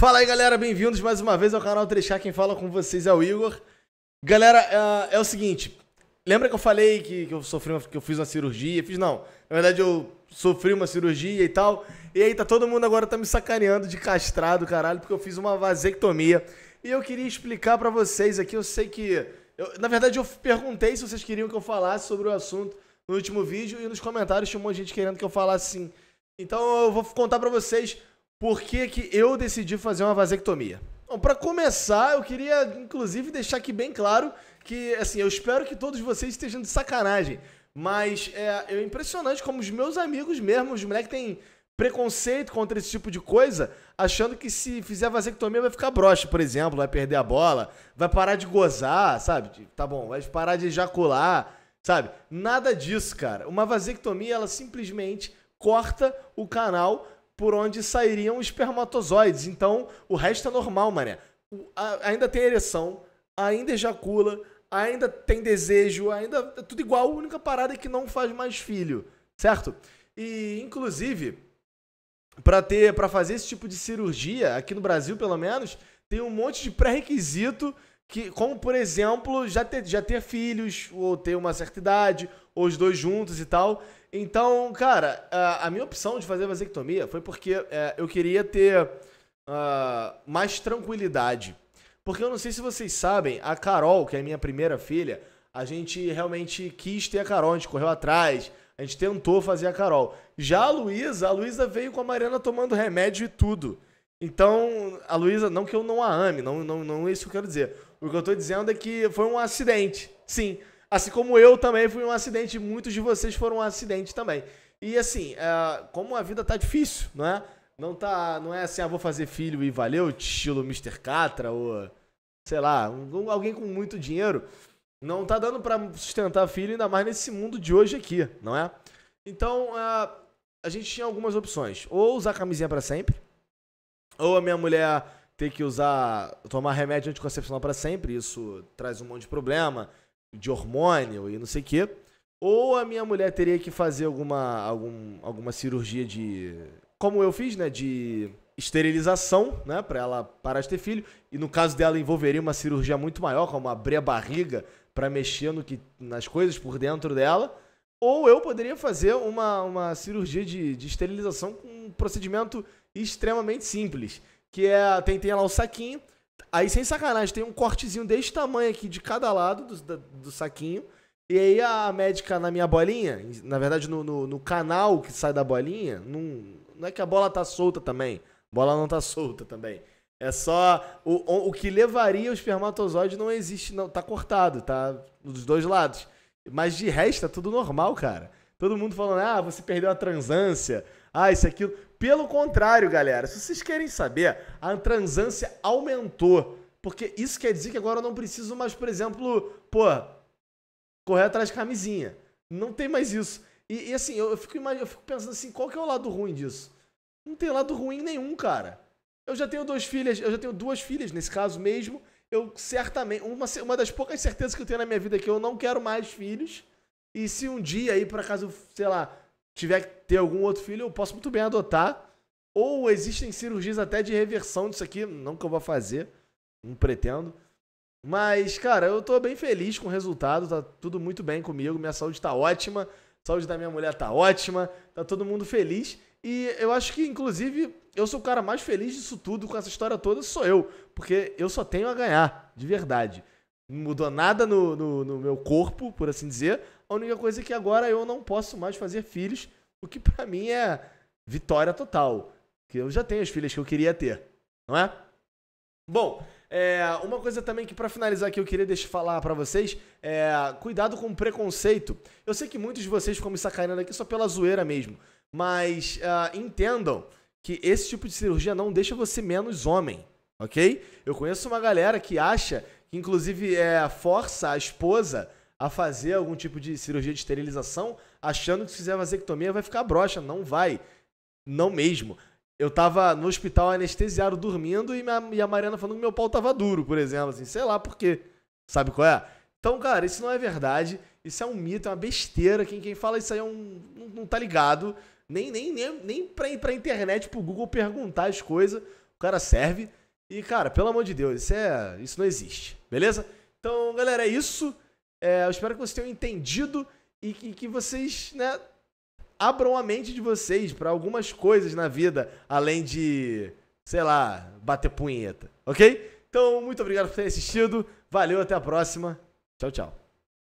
Fala aí, galera, bem-vindos mais uma vez ao canal Trechar. Quem fala com vocês é o Igor. Galera, é, é o seguinte. Lembra que eu falei que, que eu sofri, uma, que eu fiz uma cirurgia? Fiz não. Na verdade, eu sofri uma cirurgia e tal. E aí tá todo mundo agora tá me sacaneando de castrado, caralho, porque eu fiz uma vasectomia. E eu queria explicar para vocês aqui, eu sei que eu, na verdade, eu perguntei se vocês queriam que eu falasse sobre o assunto no último vídeo e nos comentários tinha um monte de gente querendo que eu falasse sim. Então eu vou contar para vocês por que, que eu decidi fazer uma vasectomia. Bom, para começar, eu queria inclusive deixar aqui bem claro que, assim, eu espero que todos vocês estejam de sacanagem, mas é, é impressionante como os meus amigos mesmo, os moleques têm preconceito contra esse tipo de coisa, achando que se fizer vasectomia vai ficar broxa, por exemplo, vai perder a bola, vai parar de gozar, sabe? Tá bom, vai parar de ejacular, sabe? Nada disso, cara. Uma vasectomia, ela simplesmente corta o canal por onde sairiam espermatozoides. Então, o resto é normal, mané. ainda tem ereção, ainda ejacula, ainda tem desejo, ainda é tudo igual. A única parada é que não faz mais filho, certo? E, inclusive, para ter, para fazer esse tipo de cirurgia, aqui no Brasil, pelo menos, tem um monte de pré-requisito que, como por exemplo, já ter, já ter filhos, ou ter uma certa idade, ou os dois juntos e tal. Então, cara, a, a minha opção de fazer vasectomia foi porque é, eu queria ter uh, mais tranquilidade. Porque eu não sei se vocês sabem, a Carol, que é minha primeira filha, a gente realmente quis ter a Carol, a gente correu atrás, a gente tentou fazer a Carol. Já a Luísa, a Luísa veio com a Mariana tomando remédio e tudo. Então, a Luísa, não que eu não a ame, não, não, não é isso que eu quero dizer. O que eu tô dizendo é que foi um acidente. Sim. Assim como eu também fui um acidente, muitos de vocês foram um acidente também. E assim, é, como a vida tá difícil, não é? Não tá, não é assim, ah, vou fazer filho e valeu, estilo Mr. Catra ou sei lá, um, alguém com muito dinheiro não tá dando para sustentar filho ainda mais nesse mundo de hoje aqui, não é? Então, é, a gente tinha algumas opções, ou usar camisinha para sempre, ou a minha mulher ter que usar, tomar remédio anticoncepcional para sempre, isso traz um monte de problema, de hormônio e não sei o quê. Ou a minha mulher teria que fazer alguma, algum, alguma cirurgia de. Como eu fiz, né? De esterilização, né? Pra ela parar de ter filho. E no caso dela, envolveria uma cirurgia muito maior, como abrir a barriga para mexer no que, nas coisas por dentro dela. Ou eu poderia fazer uma, uma cirurgia de, de esterilização com um procedimento extremamente simples que é. Tem, tem lá o saquinho. Aí, sem sacanagem, tem um cortezinho desse tamanho aqui de cada lado do, do, do saquinho. E aí a médica na minha bolinha, na verdade no, no, no canal que sai da bolinha, não, não é que a bola tá solta também. A bola não tá solta também. É só. O, o, o que levaria o espermatozoide não existe, não. Tá cortado, tá? Dos dois lados. Mas de resto, tá tudo normal, cara. Todo mundo falando, ah, você perdeu a transância, ah, isso, aquilo. Pelo contrário, galera, se vocês querem saber, a transância aumentou. Porque isso quer dizer que agora eu não preciso mais, por exemplo, pô, correr atrás de camisinha. Não tem mais isso. E, e assim, eu, eu, fico, eu fico pensando assim, qual que é o lado ruim disso? Não tem lado ruim nenhum, cara. Eu já tenho duas filhas, eu já tenho duas filhas nesse caso mesmo. Eu certamente, uma, uma das poucas certezas que eu tenho na minha vida é que eu não quero mais filhos. E se um dia aí, por acaso, sei lá, tiver que ter algum outro filho, eu posso muito bem adotar. Ou existem cirurgias até de reversão disso aqui, não que eu vá fazer, não pretendo. Mas, cara, eu tô bem feliz com o resultado, tá tudo muito bem comigo, minha saúde tá ótima, saúde da minha mulher tá ótima, tá todo mundo feliz. E eu acho que, inclusive, eu sou o cara mais feliz disso tudo, com essa história toda, sou eu. Porque eu só tenho a ganhar, de verdade mudou nada no, no, no meu corpo, por assim dizer. A única coisa é que agora eu não posso mais fazer filhos, o que para mim é vitória total. Que eu já tenho as filhas que eu queria ter, não é? Bom, é, uma coisa também que para finalizar aqui eu queria deixar falar para vocês é cuidado com o preconceito. Eu sei que muitos de vocês ficam me sacaneando aqui só pela zoeira mesmo, mas uh, entendam que esse tipo de cirurgia não deixa você menos homem, ok? Eu conheço uma galera que acha que inclusive é, força a esposa a fazer algum tipo de cirurgia de esterilização, achando que se fizer vasectomia vai ficar broxa. Não vai. Não mesmo. Eu tava no hospital anestesiado, dormindo, e, minha, e a Mariana falando que meu pau tava duro, por exemplo. Assim, sei lá por quê. Sabe qual é? Então, cara, isso não é verdade. Isso é um mito, é uma besteira. Quem, quem fala isso aí é um, não, não tá ligado. Nem, nem, nem, nem pra, pra internet, pro Google perguntar as coisas. O cara serve. E, cara, pelo amor de Deus, isso, é, isso não existe, beleza? Então, galera, é isso. É, eu espero que vocês tenham entendido e que, que vocês, né, abram a mente de vocês para algumas coisas na vida, além de, sei lá, bater punheta, ok? Então, muito obrigado por ter assistido. Valeu, até a próxima. Tchau, tchau.